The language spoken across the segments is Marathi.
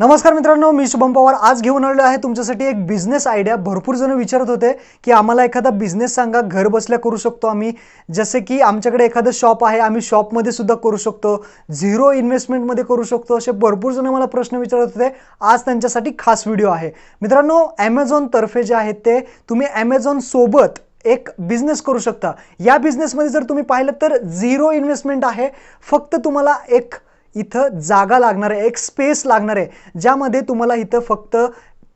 नमस्कार मित्रांनो मी शुभम पवार आज घेऊन आलेलो आहे तुमच्यासाठी एक बिझनेस आयडिया भरपूर जण विचारत होते की आम्हाला एखादा बिझनेस सांगा घर बसल्या करू शकतो आम्ही जसे की आमच्याकडे एखादं शॉप आहे आम्ही शॉपमध्ये सुद्धा करू शकतो झिरो इन्व्हेस्टमेंटमध्ये करू शकतो असे भरपूर जण मला प्रश्न विचारत होते आज त्यांच्यासाठी खास व्हिडिओ आहे मित्रांनो ॲमेझॉनतर्फे जे आहेत ते तुम्ही ॲमेझॉनसोबत एक बिझनेस करू शकता या बिझनेसमध्ये जर तुम्ही पाहिलं तर झिरो इन्व्हेस्टमेंट आहे फक्त तुम्हाला एक इथं जागा लागणार आहे एक स्पेस लागणार आहे ज्यामध्ये तुम्हाला इथं फक्त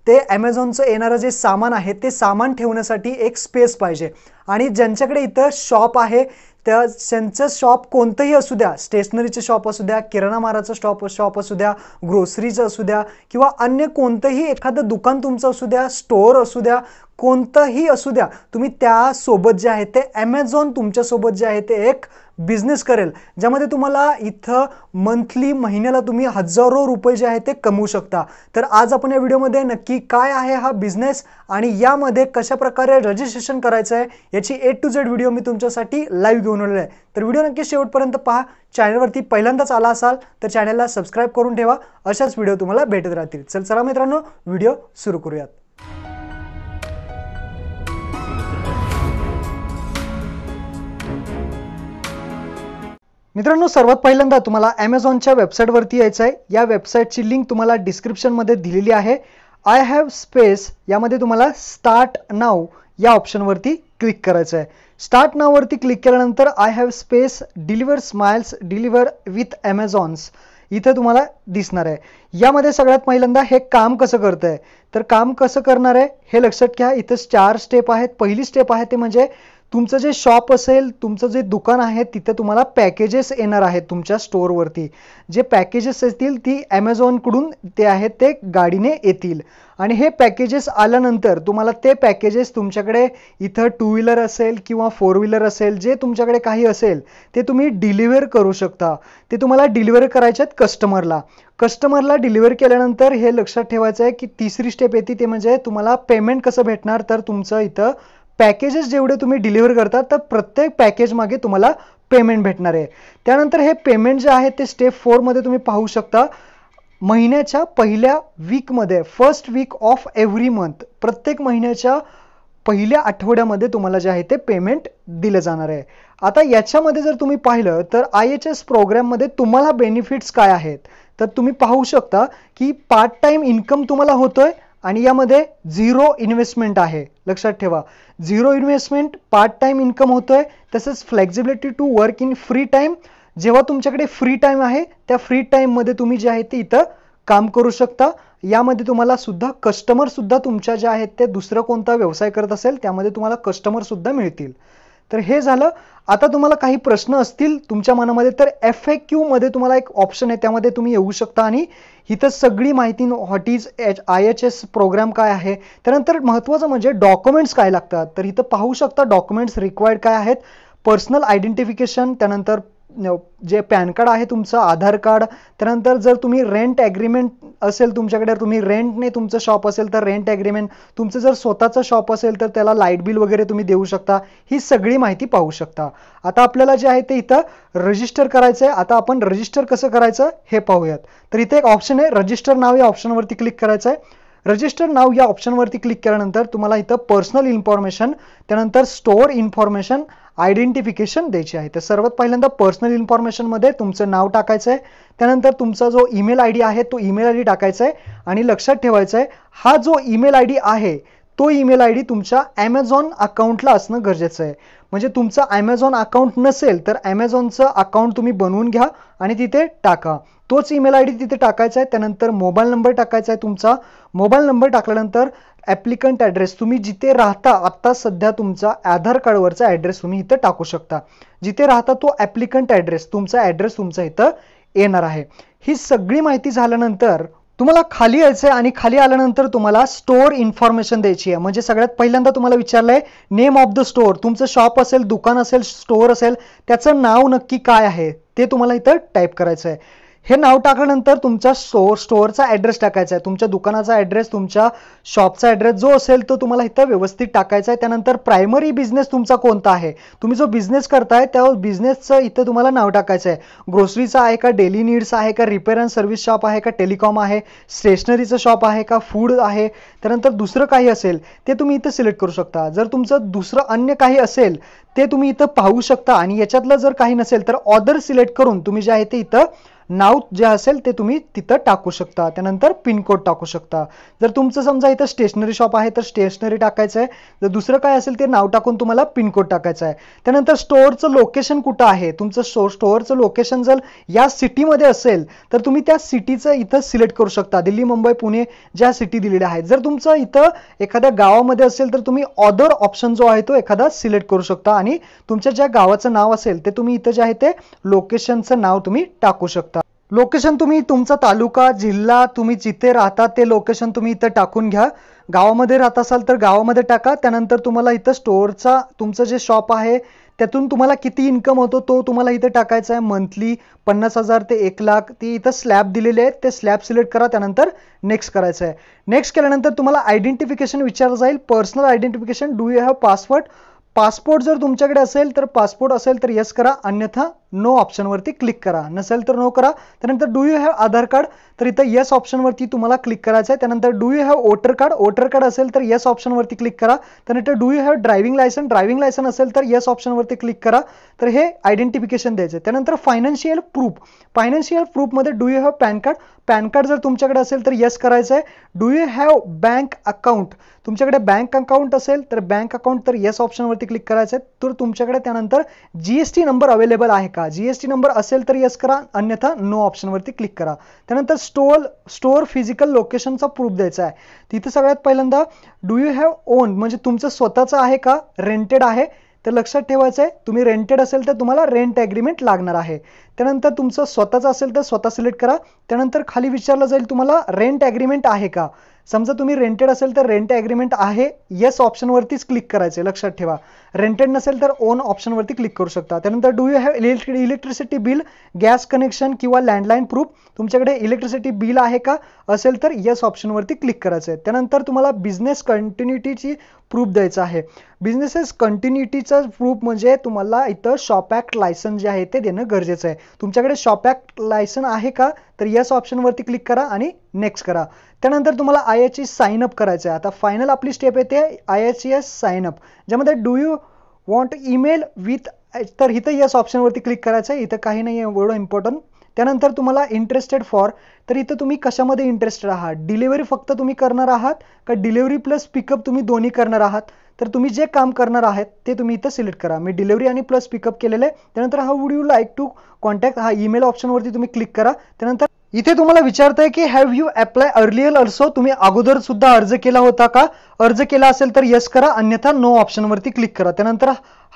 ते ॲमेझॉनचं येणारं जे सामान आहे ते सामान ठेवण्यासाठी एक स्पेस पाहिजे आणि ज्यांच्याकडे इथं शॉप आहे त्या त्यांचं शॉप कोणतंही असू द्या स्टेशनरीचं शॉप असू द्या किराणा माराचं शॉप शॉप असू द्या ग्रोसरीचं असू द्या किंवा अन्य कोणतंही एखादं दुकान तुमचं असू द्या स्टोअर असू द्या कोणतंही असू द्या तुम्ही त्यासोबत जे आहे ते ॲमेझॉन तुमच्यासोबत जे आहे ते एक बिझनेस करेल ज्यामध्ये तुम्हाला इथं मंथली महिन्याला तुम्ही हजारो रुपये जे आहे ते कमवू शकता तर आज आपण या व्हिडिओमध्ये नक्की काय आहे हा बिझनेस आणि यामध्ये कशाप्रकारे रजिस्ट्रेशन करायचं आहे याची ए टू झेड व्हिडिओ मी तुमच्यासाठी लाईव्ह घेऊन आलेला आहे तर व्हिडिओ नक्की शेवटपर्यंत पहा चॅनलवरती पहिल्यांदाच आला असाल तर चॅनलला सबस्क्राईब करून ठेवा अशाच व्हिडिओ तुम्हाला भेटत राहतील चल चला मित्रांनो व्हिडिओ सुरू करूयात मित्रांनो सर्वात पहिल्यांदा तुम्हाला ॲमेझॉनच्या वेबसाईटवरती यायचं आहे या वेबसाईटची लिंक तुम्हाला डिस्क्रिप्शनमध्ये दिलेली आहे आय हॅव स्पेस यामध्ये तुम्हाला स्टार्ट नाव या ऑप्शनवरती क्लिक करायचं आहे स्टार्ट नाववरती क्लिक केल्यानंतर I have space deliver smiles deliver with Amazon's इथं तुम्हाला दिसणार आहे यामध्ये सगळ्यात पहिल्यांदा हे काम कसं करतं आहे तर काम कसं करणार आहे हे लक्षात घ्या इथं चार स्टेप आहेत पहिली स्टेप आहे ते म्हणजे तुमचं जे शॉप असेल तुमचं जे दुकान आहे तिथे तुम्हाला पॅकेजेस येणार आहेत तुमच्या स्टोअरवरती जे पॅकेजेस असतील ती ॲमेझॉनकडून ते आहेत ते गाडीने येतील आणि हे पॅकेजेस आल्यानंतर तुम्हाला ते पॅकेजेस तुमच्याकडे इथं टू व्हीलर असेल किंवा फोर व्हीलर असेल जे तुमच्याकडे काही असेल ते तुम्ही डिलिव्हर करू शकता ते तुम्हाला डिलिव्हर करायचे आहेत कस्टमरला कस्टमरला डिलिव्हर केल्यानंतर हे लक्षात ठेवायचं आहे की तिसरी स्टेप येते ते म्हणजे तुम्हाला पेमेंट कसं भेटणार तर तुमचं इथं पॅकेजेस जेवढे तुम्ही डिलिव्हर करता तर प्रत्येक पॅकेज मागे तुम्हाला पेमेंट भेटणार आहे त्यानंतर हे पेमेंट जे आहे ते स्टेप फोरमध्ये तुम्ही पाहू शकता महिन्याच्या पहिल्या वीकमध्ये first week of every month प्रत्येक महिन्याच्या पहिल्या आठवड्यामध्ये तुम्हाला जे आहे ते पेमेंट दिलं जाणार आहे आता याच्यामध्ये जर तुम्ही पाहिलं तर आय एच एस प्रोग्रॅममध्ये तुम्हाला बेनिफिट्स काय आहेत तर तुम्ही पाहू शकता की पार्ट टाइम इन्कम तुम्हाला होतोय आणि यामध्ये झिरो इन्व्हेस्टमेंट आहे लक्षात ठेवा zero investment part time income होतोय तसंच flexibility to work in free time जेव्हा तुमच्याकडे फ्री टाइम आहे त्या फ्री मध्ये तुम्ही जे आहे ते इथं काम करू शकता यामध्ये तुम्हाला सुद्धा कस्टमर सुद्धा तुमच्या ज्या आहेत ते दुसरं कोणता व्यवसाय करत असेल त्यामध्ये तुम्हाला कस्टमर सुद्धा मिळतील तर हे झालं आता तुम्हाला काही प्रश्न असतील तुमच्या मनामध्ये तर एफ ए मध्ये तुम्हाला एक ऑप्शन आहे त्यामध्ये तुम्ही येऊ शकता आणि इथं सगळी माहिती what is H I H S program काय आहे त्यानंतर महत्त्वाचं म्हणजे डॉक्युमेंट्स काय लागतात तर इथं पाहू शकता डॉक्युमेंट्स रिक्वायर्ड काय आहेत पर्सनल आयडेंटिफिकेशन त्यानंतर जे पॅन कार्ड आहे तुमचं आधार कार्ड त्यानंतर जर तुम्ही रेंट ॲग्रीमेंट असेल तुमच्याकडे तुम्ही रेंटने तुमचं शॉप असेल तर रेंट ॲग्रीमेंट तुमचं जर स्वतःचं शॉप असेल तर त्याला लाईट बिल वगैरे तुम्ही देऊ शकता ही सगळी माहिती पाहू शकता आता आपल्याला जे आहे ते इथं रजिस्टर करायचं आहे आता आपण रजिस्टर कसं करायचं हे पाहूयात तर इथे एक ऑप्शन आहे रजिस्टर नाव या ऑप्शनवरती क्लिक करायचं आहे रजिस्टर नाव या ऑप्शनवरती क्लिक केल्यानंतर तुम्हाला इथं पर्सनल इन्फॉर्मेशन त्यानंतर स्टोअर इन्फॉर्मेशन आयडेंटिफिकेशन द्यायची आहे तर सर्वात पहिल्यांदा पर्सनल इन्फॉर्मेशनमध्ये तुमचं नाव टाकायचं आहे त्यानंतर तुमचा जो ईमेल आय डी आहे तो ईमेल आय डी टाकायचा आहे आणि लक्षात ठेवायचं आहे हा जो ईमेल आय डी आहे तो ईमेल आय डी तुमच्या ॲमेझॉन अकाउंटला असणं गरजेचं आहे म्हणजे तुमचं ॲमेझॉन अकाउंट नसेल तर ॲमेझॉनचं अकाउंट तुम्ही बनवून घ्या आणि तिथे टाका तोच ईमेल आय डी तिथे टाकायचा आहे त्यानंतर मोबाईल नंबर टाकायचा आहे तुमचा मोबाईल नंबर टाकल्यानंतर ॲप्लिकंट ॲड्रेस तुम्ही जिथे राहता आत्ता सध्या तुमचा आधार कार्डवरचा ॲड्रेस तुम्ही इथं टाकू शकता जिथे राहता तो ॲप्लिकंट ॲड्रेस तुमचा ॲड्रेस तुमचा इथं येणार आहे ही सगळी माहिती झाल्यानंतर तुम्हाला खाली यायचं आहे आणि खाली आल्यानंतर तुम्हाला स्टोअर इन्फॉर्मेशन द्यायची आहे म्हणजे सगळ्यात पहिल्यांदा तुम्हाला विचारलं आहे नेम ऑफ द स्टोअर तुमचं शॉप असेल दुकान असेल स्टोअर असेल त्याचं नाव नक्की काय आहे ते तुम्हाला इथं टाईप करायचं आहे हे नाव टाकल्यानंतर तुमचा स्टोअर स्टोअरचा ॲड्रेस टाकायचा आहे तुमच्या दुकानाचा ॲड्रेस तुमच्या शॉपचा ॲड्रेस जो असेल तो तुम्हाला इथं व्यवस्थित टाकायचा आहे त्यानंतर प्रायमरी बिझनेस तुमचा कोणता आहे तुम्ही जो बिझनेस करताय त्या बिझनेसचं इथं तुम्हाला नाव टाकायचं आहे ग्रोसरीचा आहे का डेली नीड्स आहे का रिपेअर अँड सर्व्हिस शॉप आहे का टेलिकॉम आहे स्टेशनरीचं शॉप आहे का फूड आहे त्यानंतर दुसरं काही असेल ते तुम्ही इथं सिलेक्ट करू शकता जर तुमचं दुसरं अन्य काही असेल ते तुम्ही इथं पाहू शकता आणि याच्यातलं जर काही नसेल तर ऑर्डर सिलेक्ट करून तुम्ही जे आहे ते इथं नाव जे असेल ते तुम्ही तिथं टाकू शकता त्यानंतर पिनकोड टाकू शकता जर तुमचं समजा इथं स्टेशनरी शॉप आहे तर स्टेशनरी टाकायचं आहे जर दुसरं काय असेल ते नाव टाकून तुम्हाला पिनकोड टाकायचं आहे त्यानंतर स्टोअरचं लोकेशन कुठं आहे तुमचं स्टो स्टोअरचं लोकेशन जर या सिटीमध्ये असेल तर तुम्ही त्या सिटीचं इथं सिलेक्ट करू शकता दिल्ली मुंबई पुणे ज्या सिटी दिलेल्या आहेत जर तुमचं इथं एखाद्या गावामध्ये असेल तर तुम्ही ऑदर ऑप्शन जो आहे तो एखादा सिलेक्ट करू शकता आणि तुमच्या ज्या गावाचं नाव असेल ते तुम्ही इथं जे आहे ते लोकेशनचं नाव तुम्ही टाकू शकता लोकेशन तुम्ही तुमचा तालुका जिल्हा तुम्ही जिथे राहता ते लोकेशन तुम्ही इथं टाकून घ्या गावामध्ये राहत असाल तर गावामध्ये टाका त्यानंतर तुम्हाला इथं स्टोअरचा तुमचं जे शॉप आहे त्यातून तुम्हाला किती इन्कम होतो तो तुम्हाला इथं टाकायचा आहे मंथली पन्नास हजार ते एक लाख ती इथं स्लॅब दिलेले आहेत ते स्लॅब सिलेक्ट करा त्यानंतर नेक्स्ट करायचं आहे नेक्स्ट केल्यानंतर तुम्हाला आयडेंटिफिकेशन विचारलं जाईल personal identification do you have password passport जर तुमच्याकडे असेल तर पासपोर्ट असेल तर यस करा अन्यथा नो ऑप्शनवरती क्लिक करा नसेल तर नो करा त्यानंतर do you have Aadhaar card तर इथं येस ऑप्शनवरती तुम्हाला क्लिक करायचं आहे त्यानंतर do you have voter card voter card असेल तर येस ऑप्शनवरती क्लिक करा त्यानंतर do you have driving licence driving licence असेल तर येस ऑप्शनवरती क्लिक करा तर हे आयडेंटिफिकेशन द्यायचं त्यानंतर फायनान्शियल प्रूफ फायनान्शियल प्रूफमध्ये do you have PAN card PAN card जर तुमच्याकडे असेल तर येस करायचं आहे do you have bank account तुमच्याकडे बँक अकाउंट असेल तर बँक अकाउंट तर येस ऑप्शनवरती क्लिक करायचं आहे तर तुमच्याकडे त्यानंतर जीएसटी नंबर अवेलेबल आहे का जीएसटी नंबर असेल तर येस करा अन्यथा नो ऑप्शनवरती क्लिक करा त्यानंतर स्टोअर स्टोअर फिजिकल लोकेशनचा प्रूफ द्यायचा आहे तिथे सगळ्यात पहिल्यांदा डू यू हॅव ओन म्हणजे तुमचं स्वतःचं आहे का रेंटेड आहे तर लक्षात ठेवायचं आहे तुम्ही रेंटेड असेल तर तुम्हाला रेंट ॲग्रीमेंट लागणार आहे त्यानंतर तुमचं स्वतःचं असेल तर स्वतः सिलेक्ट करा त्यानंतर खाली विचारलं जाईल तुम्हाला रेंट ॲग्रीमेंट आहे का समजा तुम्ही रेंटेड असेल तर रेंट ॲग्रीमेंट आहे येस ऑप्शनवरतीच क्लिक करायचे लक्षात ठेवा रेंटेड नसेल तर ओन ऑप्शनवरती क्लिक करू शकता त्यानंतर do you have electric electricity bill gas connection किंवा लँडलाईन प्रूफ तुमच्याकडे इलेक्ट्रिसिटी बिल आहे का असेल तर येस ऑप्शनवरती क्लिक करायचं आहे त्यानंतर तुम्हाला बिझनेस कंटिन्युटीची प्रूफ द्यायचं आहे बिझनेसेस कंटिन्युटीचा प्रूफ म्हणजे तुम्हाला इथं शॉप ॲक्ट लायसन जे आहे ते देणं गरजेचं आहे तुमच्याकडे शॉप ॲक्ट लायसन आहे का तर यस ऑप्शनवरती क्लिक करा आणि नेक्स्ट करा त्यानंतर तुम्हाला I H S sign up करायचं आहे आता फायनल आपली स्टेप येते I H S sign up ज्यामध्ये do you want email with तर इथं यस ऑप्शनवरती क्लिक करायचं आहे इथं काही नाही आहे एवढं इम्पॉर्टंट त्यानंतर तुम्हाला इंटरेस्टेड फॉर तर इथं तुम्ही कशामध्ये इंटरेस्टेड आहात डिलिव्हरी फक्त तुम्ही करणार आहात का डिलिव्हरी प्लस पिकअप तुम्ही दोन्ही करणार आहात तर तुम्ही जे काम करणार आहेत ते तुम्ही इथं सिलेक्ट करा मी डिलिव्हरी आणि प्लस पिकअप केलेलं आहे त्यानंतर हा would you like to contact हा ईमेल ऑप्शनवरती तुम्ही क्लिक करा त्यानंतर इथे तुम्हाला विचारताय की have you apply earlier also तुम्ही अगोदर सुद्धा अर्ज केला होता का अर्ज केला असेल तर येस करा अन्यथा नो ऑप्शनवरती क्लिक करा त्यानंतर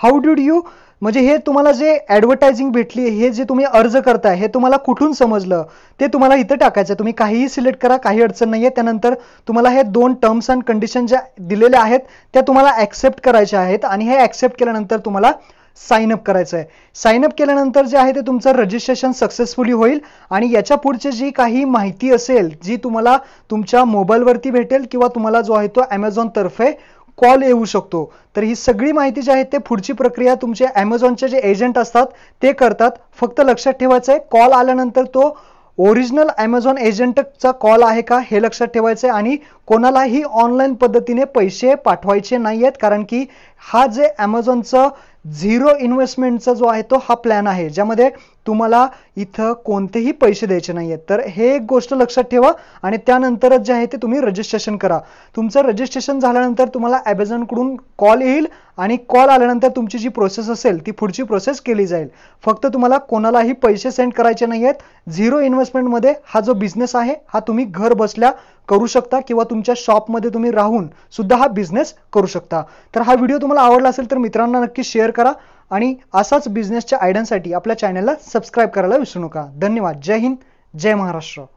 हाऊ डूड यू म्हणजे हे तुम्हाला जे ॲडव्हर्टायझिंग भेटली हे जे तुम्ही अर्ज करताय हे तुम्हाला कुठून समजलं ते तुम्हाला इथं टाकायचं आहे तुम्ही काहीही सिलेक्ट करा काही अडचण नाही आहे त्यानंतर तुम्हाला हे दोन टर्म्स अँड कंडिशन ज्या दिलेल्या आहेत त्या तुम्हाला ॲक्सेप्ट करायच्या आहेत आणि हे ॲक्सेप्ट केल्यानंतर तुम्हाला अप करायचं आहे अप केल्यानंतर जे आहे ते तुमचं रजिस्ट्रेशन सक्सेसफुली होईल आणि याच्या पुढची जी काही माहिती असेल जी तुम्हाला तुमच्या मोबाईलवरती भेटेल किंवा तुम्हाला जो आहे तो तर्फे कॉल येऊ शकतो तर ही सगळी माहिती जी आहे ते पुढची प्रक्रिया तुमचे ॲमेझॉनचे जे एजंट असतात ते करतात फक्त लक्षात ठेवायचं आहे कॉल आल्यानंतर तो ओरिजिनल ॲमेझॉन एजंटचा कॉल आहे का हे लक्षात ठेवायचंय आणि कोणालाही ऑनलाईन पद्धतीने पैसे पाठवायचे नाही आहेत कारण की हा जे ॲमेझॉनचं झिरो इन्व्हेस्टमेंटचा जो आहे तो हा प्लॅन आहे ज्यामध्ये तुम्हाला इथं कोणतेही पैसे द्यायचे नाही आहेत तर हे एक गोष्ट लक्षात ठेवा आणि त्यानंतरच जे आहे ते तुम्ही रजिस्ट्रेशन करा तुमचं रजिस्ट्रेशन झाल्यानंतर तुम्हाला ॲमेझॉनकडून कॉल येईल आणि कॉल आल्यानंतर तुमची जी प्रोसेस असेल ती पुढची प्रोसेस केली जाईल फक्त तुम्हाला कोणालाही पैसे सेंड करायचे नाही आहेत झिरो इन्व्हेस्टमेंटमध्ये हा जो बिझनेस आहे हा तुम्ही घर बसल्या करू शकता किंवा तुमच्या शॉपमध्ये तुम्ही राहून सुद्धा हा बिझनेस करू शकता तर हा व्हिडिओ तुम्हाला आवडला असेल तर मित्रांना नक्की शेअर करा आणि असाच बिझनेसच्या आयडियांसाठी आपल्या चॅनलला सबस्क्राईब करायला विसरू नका धन्यवाद जय हिंद जय महाराष्ट्र